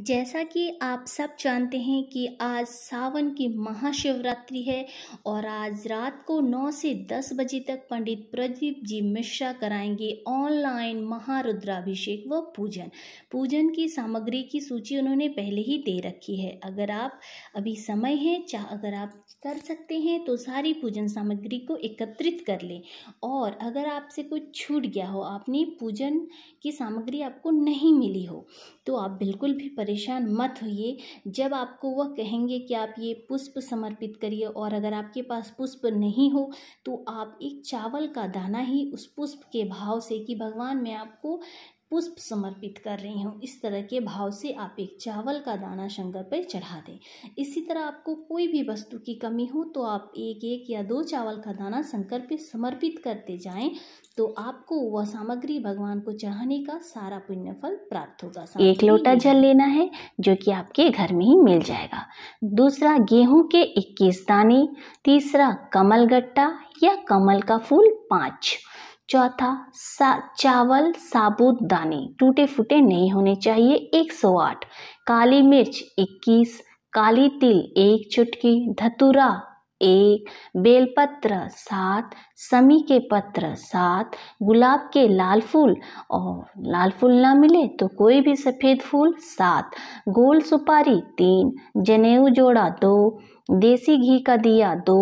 जैसा कि आप सब जानते हैं कि आज सावन की महाशिवरात्रि है और आज रात को 9 से 10 बजे तक पंडित प्रदीप जी मिश्रा कराएंगे ऑनलाइन महारुद्राभिषेक व पूजन पूजन की सामग्री की सूची उन्होंने पहले ही दे रखी है अगर आप अभी समय है चाह अगर आप कर सकते हैं तो सारी पूजन सामग्री को एकत्रित कर लें और अगर आपसे कुछ छूट गया हो आपने पूजन की सामग्री आपको नहीं मिली हो तो आप बिल्कुल भी परेशान मत होइए जब आपको वह कहेंगे कि आप ये पुष्प समर्पित करिए और अगर आपके पास पुष्प नहीं हो तो आप एक चावल का दाना ही उस पुष्प के भाव से कि भगवान मैं आपको पुष्प समर्पित कर रही हूँ इस तरह के भाव से आप एक चावल का दाना शंकर पर चढ़ा दें इसी तरह आपको कोई भी वस्तु की कमी हो तो आप एक एक या दो चावल का दाना शंकर पर समर्पित करते जाएं तो आपको वह सामग्री भगवान को चढ़ाने का सारा पुण्य फल प्राप्त होगा एक लोटा जल लेना है जो कि आपके घर में ही मिल जाएगा दूसरा गेहूँ के इक्कीस दाने तीसरा कमल गट्टा या कमल का फूल पाँच चौथा सा चावल साबुत दाने टूटे फूटे नहीं होने चाहिए 108 काली मिर्च 21 काली तिल एक चुटकी धतूरा एक बेलपत्र सात समी के पत्र सात गुलाब के लाल फूल और लाल फूल ना मिले तो कोई भी सफ़ेद फूल सात गोल सुपारी तीन जनेऊ जोड़ा दो देसी घी का दिया दो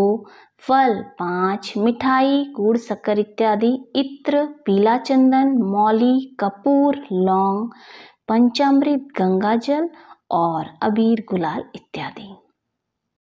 फल पाँच मिठाई गुड़ शक्कर इत्यादि इत्र पीला चंदन मौली कपूर लौंग पंचामृत गंगाजल और अबीर गुलाल इत्यादि